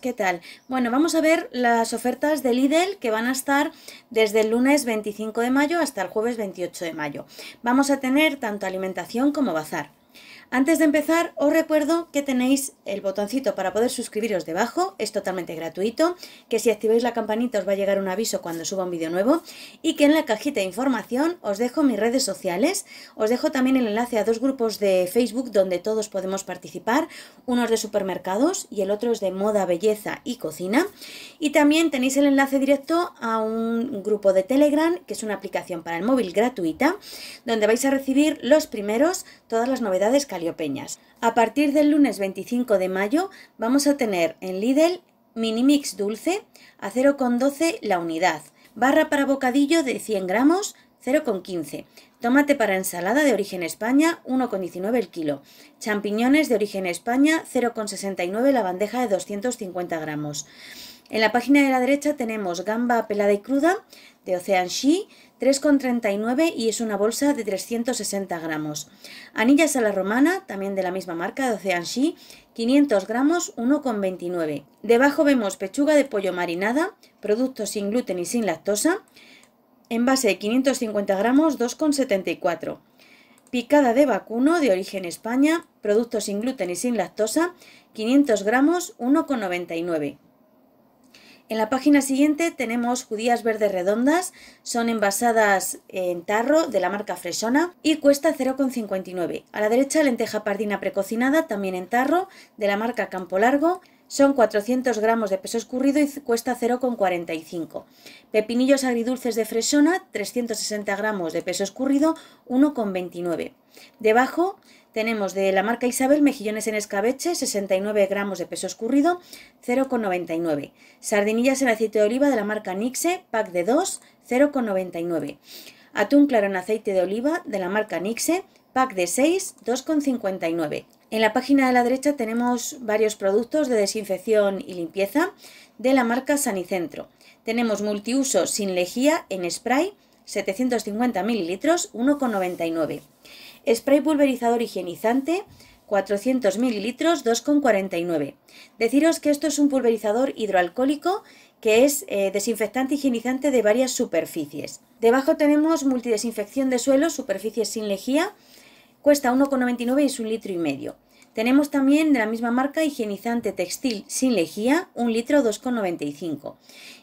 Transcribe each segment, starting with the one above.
¿qué tal? Bueno, vamos a ver las ofertas de Lidl que van a estar desde el lunes 25 de mayo hasta el jueves 28 de mayo. Vamos a tener tanto alimentación como bazar. Antes de empezar, os recuerdo que tenéis el botoncito para poder suscribiros debajo, es totalmente gratuito, que si activáis la campanita os va a llegar un aviso cuando suba un vídeo nuevo y que en la cajita de información os dejo mis redes sociales, os dejo también el enlace a dos grupos de Facebook donde todos podemos participar, uno es de supermercados y el otro es de moda, belleza y cocina y también tenéis el enlace directo a un grupo de Telegram que es una aplicación para el móvil gratuita donde vais a recibir los primeros todas las novedades caliopeñas. A partir del lunes 25 de mayo vamos a tener en Lidl mini mix dulce a 0,12 la unidad, barra para bocadillo de 100 gramos 0,15, tomate para ensalada de origen España 1,19 el kilo, champiñones de origen España 0,69 la bandeja de 250 gramos. En la página de la derecha tenemos gamba pelada y cruda de Ocean She 3,39 y es una bolsa de 360 gramos. Anillas a la romana, también de la misma marca, de 500 gramos, 1,29. Debajo vemos pechuga de pollo marinada, producto sin gluten y sin lactosa, envase de 550 gramos, 2,74. Picada de vacuno de origen España, producto sin gluten y sin lactosa, 500 gramos, 1,99. En la página siguiente tenemos judías verdes redondas, son envasadas en tarro de la marca Fresona y cuesta 0,59. A la derecha lenteja pardina precocinada, también en tarro, de la marca Campo Largo, son 400 gramos de peso escurrido y cuesta 0,45. Pepinillos agridulces de Fresona, 360 gramos de peso escurrido, 1,29. Debajo tenemos de la marca Isabel mejillones en escabeche, 69 gramos de peso escurrido, 0,99. Sardinillas en aceite de oliva de la marca Nixe, pack de 2, 0,99. Atún claro en aceite de oliva de la marca Nixe, pack de 6, 2,59. En la página de la derecha tenemos varios productos de desinfección y limpieza de la marca Sanicentro. Tenemos multiuso sin lejía en spray, 750 mililitros, 1,99. Spray pulverizador higienizante 400 mililitros 2,49. Deciros que esto es un pulverizador hidroalcohólico que es eh, desinfectante higienizante de varias superficies. Debajo tenemos multidesinfección de suelo, superficies sin lejía, cuesta 1,99 y es un litro y medio. Tenemos también de la misma marca higienizante textil sin lejía, 1 litro 2,95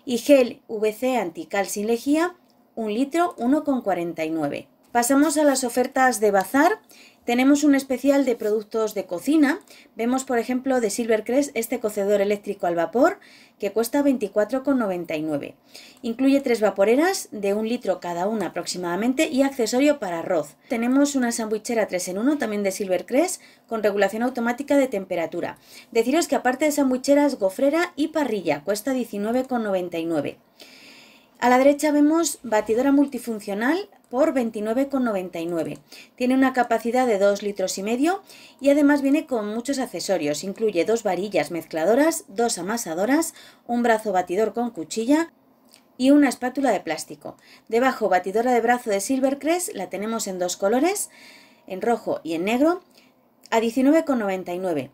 y gel VC antical sin lejía, 1 litro 1,49. Pasamos a las ofertas de bazar. Tenemos un especial de productos de cocina. Vemos, por ejemplo, de Silvercrest este cocedor eléctrico al vapor que cuesta 24,99. Incluye tres vaporeras de un litro cada una aproximadamente y accesorio para arroz. Tenemos una sandwichera 3 en 1 también de Silvercrest con regulación automática de temperatura. Deciros que aparte de sandwicheras, gofrera y parrilla cuesta 19,99. A la derecha vemos batidora multifuncional por 29,99. Tiene una capacidad de 2 litros y medio y además viene con muchos accesorios. Incluye dos varillas mezcladoras, dos amasadoras, un brazo batidor con cuchilla y una espátula de plástico. Debajo, batidora de brazo de Silvercrest, la tenemos en dos colores, en rojo y en negro, a 19,99.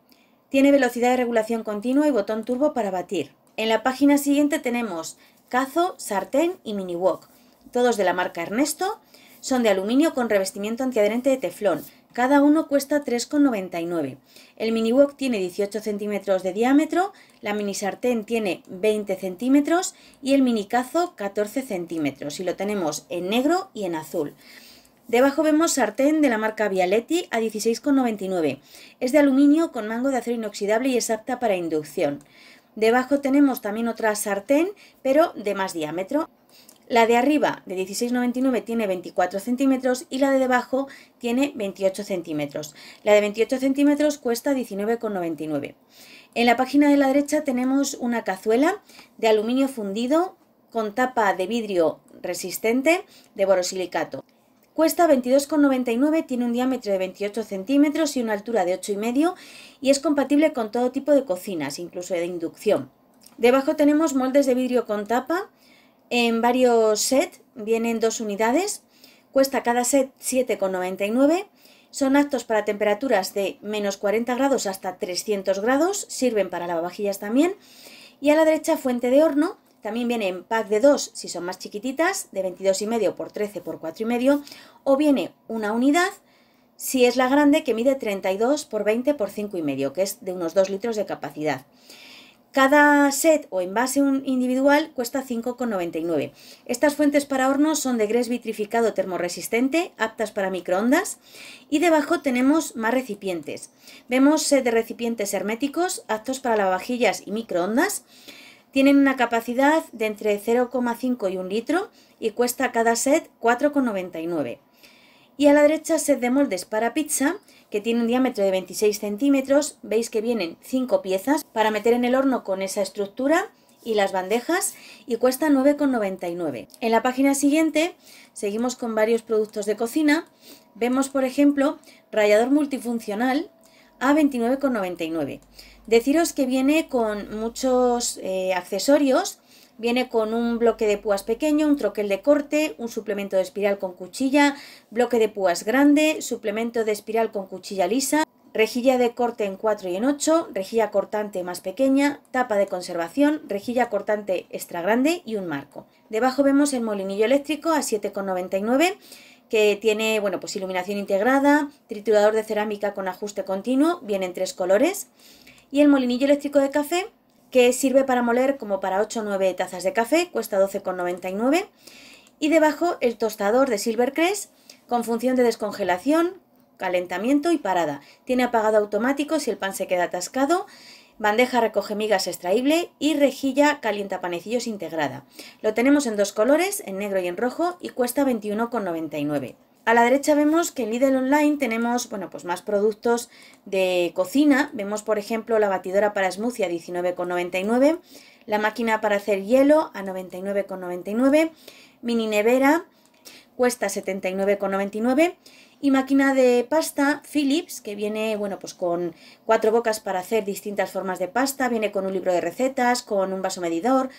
Tiene velocidad de regulación continua y botón turbo para batir. En la página siguiente tenemos cazo, sartén y mini wok todos de la marca Ernesto, son de aluminio con revestimiento antiadherente de teflón. Cada uno cuesta 3,99. El mini wok tiene 18 centímetros de diámetro, la mini sartén tiene 20 centímetros y el mini cazo 14 centímetros. Y lo tenemos en negro y en azul. Debajo vemos sartén de la marca Vialetti a 16,99. Es de aluminio con mango de acero inoxidable y es apta para inducción. Debajo tenemos también otra sartén, pero de más diámetro. La de arriba de 16,99 tiene 24 centímetros y la de debajo tiene 28 centímetros. La de 28 centímetros cuesta 19,99. En la página de la derecha tenemos una cazuela de aluminio fundido con tapa de vidrio resistente de borosilicato. Cuesta 22,99, tiene un diámetro de 28 centímetros y una altura de 8,5 y es compatible con todo tipo de cocinas, incluso de inducción. Debajo tenemos moldes de vidrio con tapa en varios sets vienen dos unidades, cuesta cada set 7,99, son aptos para temperaturas de menos 40 grados hasta 300 grados, sirven para lavavajillas también, y a la derecha fuente de horno, también viene pack de 2 si son más chiquititas, de 22,5 por 13 por 4,5, o viene una unidad si es la grande que mide 32 por 20 por 5,5, que es de unos 2 litros de capacidad. Cada set o envase individual cuesta 5,99. Estas fuentes para hornos son de grés vitrificado termoresistente, aptas para microondas. Y debajo tenemos más recipientes. Vemos set de recipientes herméticos, aptos para lavavajillas y microondas. Tienen una capacidad de entre 0,5 y 1 litro y cuesta cada set 4,99. Y a la derecha set de moldes para pizza, que tiene un diámetro de 26 centímetros. Veis que vienen 5 piezas para meter en el horno con esa estructura y las bandejas y cuesta 9,99. En la página siguiente seguimos con varios productos de cocina. Vemos, por ejemplo, rallador multifuncional a 29,99. Deciros que viene con muchos eh, accesorios Viene con un bloque de púas pequeño, un troquel de corte, un suplemento de espiral con cuchilla, bloque de púas grande, suplemento de espiral con cuchilla lisa, rejilla de corte en 4 y en 8, rejilla cortante más pequeña, tapa de conservación, rejilla cortante extra grande y un marco. Debajo vemos el molinillo eléctrico a 7,99 que tiene bueno, pues iluminación integrada, triturador de cerámica con ajuste continuo, viene en tres colores y el molinillo eléctrico de café que sirve para moler como para 8 o 9 tazas de café, cuesta 12,99. Y debajo el tostador de Silvercrest con función de descongelación, calentamiento y parada. Tiene apagado automático si el pan se queda atascado, bandeja recoge migas extraíble y rejilla calienta panecillos integrada. Lo tenemos en dos colores, en negro y en rojo, y cuesta 21,99. A la derecha vemos que en Lidl Online tenemos bueno, pues más productos de cocina. Vemos, por ejemplo, la batidora para smoothie a 19,99, la máquina para hacer hielo a 99,99, mini nevera cuesta 79,99 y máquina de pasta Philips que viene bueno pues con cuatro bocas para hacer distintas formas de pasta, viene con un libro de recetas, con un vaso medidor,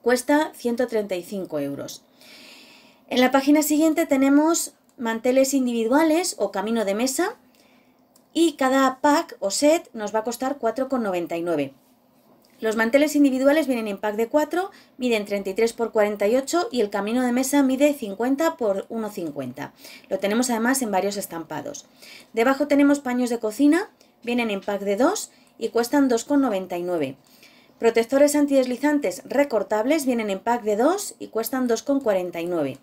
cuesta 135 euros. En la página siguiente tenemos manteles individuales o camino de mesa y cada pack o set nos va a costar 4,99. Los manteles individuales vienen en pack de 4, miden 33 x 48 y el camino de mesa mide 50 x 1,50. Lo tenemos además en varios estampados. Debajo tenemos paños de cocina, vienen en pack de 2 y cuestan 2,99. Protectores antideslizantes recortables vienen en pack de 2 y cuestan 2,49.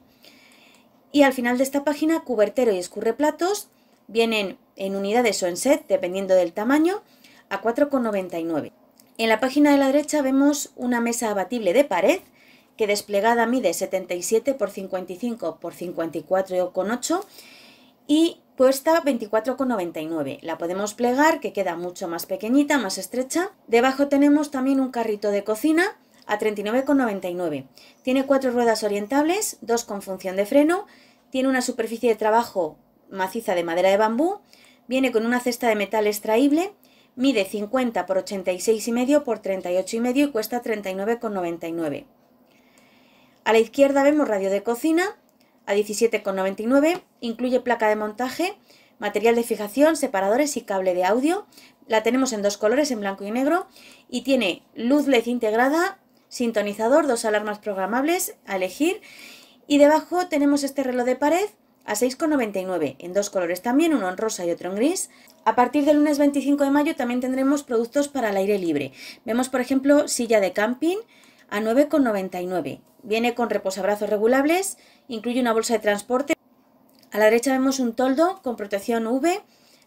Y al final de esta página, cubertero y escurreplatos vienen en unidades o en set, dependiendo del tamaño, a 4,99. En la página de la derecha vemos una mesa abatible de pared que desplegada mide 77 x 55 x 54,8 y puesta 24,99. La podemos plegar, que queda mucho más pequeñita, más estrecha. Debajo tenemos también un carrito de cocina a 39,99. Tiene cuatro ruedas orientables, dos con función de freno, tiene una superficie de trabajo maciza de madera de bambú, viene con una cesta de metal extraíble, mide 50 por 86,5 por 38,5 y cuesta 39,99. A la izquierda vemos radio de cocina a 17,99, incluye placa de montaje, material de fijación, separadores y cable de audio. La tenemos en dos colores, en blanco y negro, y tiene luz LED integrada, sintonizador, dos alarmas programables a elegir y debajo tenemos este reloj de pared a 6,99 en dos colores también, uno en rosa y otro en gris. A partir del lunes 25 de mayo también tendremos productos para el aire libre. Vemos por ejemplo silla de camping a 9,99. Viene con reposabrazos regulables, incluye una bolsa de transporte. A la derecha vemos un toldo con protección UV,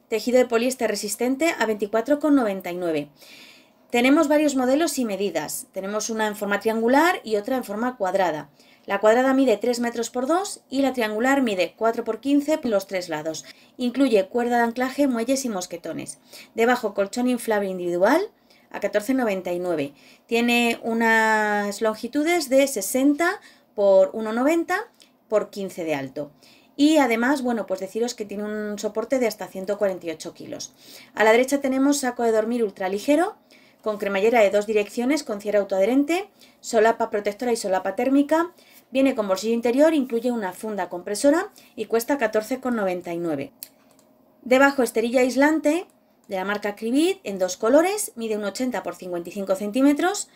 tejido de poliéster resistente a 24,99. Tenemos varios modelos y medidas. Tenemos una en forma triangular y otra en forma cuadrada. La cuadrada mide 3 metros por 2 y la triangular mide 4 por 15 por los tres lados. Incluye cuerda de anclaje, muelles y mosquetones. Debajo colchón inflable individual a 14,99. Tiene unas longitudes de 60 por 1,90 por 15 de alto. Y además, bueno, pues deciros que tiene un soporte de hasta 148 kilos. A la derecha tenemos saco de dormir ultraligero con cremallera de dos direcciones con cierre autoadherente, solapa protectora y solapa térmica. Viene con bolsillo interior, incluye una funda compresora y cuesta 14,99. Debajo esterilla aislante de la marca Cribit en dos colores, mide un 80 x 55 centímetros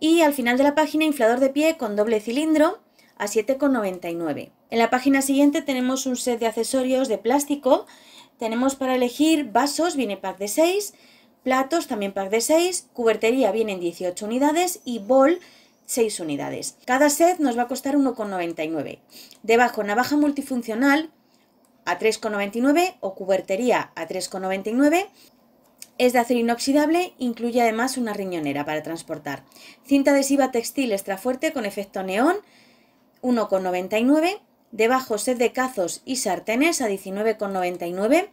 y al final de la página inflador de pie con doble cilindro a 7,99. En la página siguiente tenemos un set de accesorios de plástico. Tenemos para elegir vasos, viene pack de 6, Platos también pack de 6, cubertería vienen 18 unidades y bol 6 unidades. Cada set nos va a costar 1,99. Debajo navaja multifuncional a 3,99 o cubertería a 3,99. Es de acero inoxidable, incluye además una riñonera para transportar. Cinta adhesiva textil extra fuerte con efecto neón 1,99. Debajo set de cazos y sartenes a 19,99.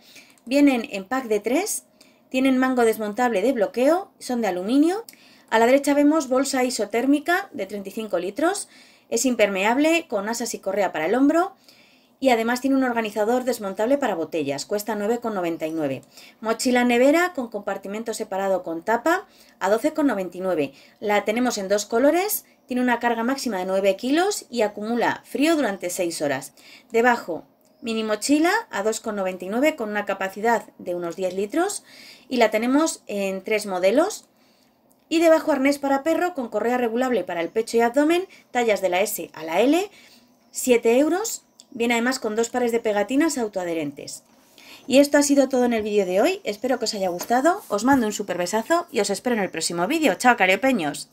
Vienen en pack de 3 tienen mango desmontable de bloqueo, son de aluminio. A la derecha vemos bolsa isotérmica de 35 litros. Es impermeable, con asas y correa para el hombro. Y además tiene un organizador desmontable para botellas, cuesta 9,99. Mochila nevera con compartimento separado con tapa a 12,99. La tenemos en dos colores, tiene una carga máxima de 9 kilos y acumula frío durante 6 horas. Debajo Mini mochila a 2,99 con una capacidad de unos 10 litros y la tenemos en tres modelos. Y debajo arnés para perro con correa regulable para el pecho y abdomen, tallas de la S a la L, 7 euros. Viene además con dos pares de pegatinas autoadherentes. Y esto ha sido todo en el vídeo de hoy. Espero que os haya gustado. Os mando un super besazo y os espero en el próximo vídeo. ¡Chao, cariopeños!